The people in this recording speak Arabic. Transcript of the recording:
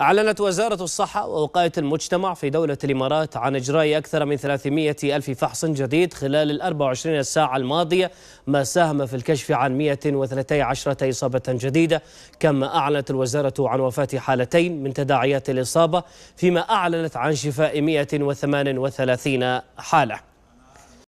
أعلنت وزارة الصحة ووقاية المجتمع في دولة الإمارات عن إجراء أكثر من 300 ألف فحص جديد خلال ال 24 ساعة الماضية ما ساهم في الكشف عن 112 إصابة جديدة كما أعلنت الوزارة عن وفاة حالتين من تداعيات الإصابة فيما أعلنت عن شفاء 138 حالة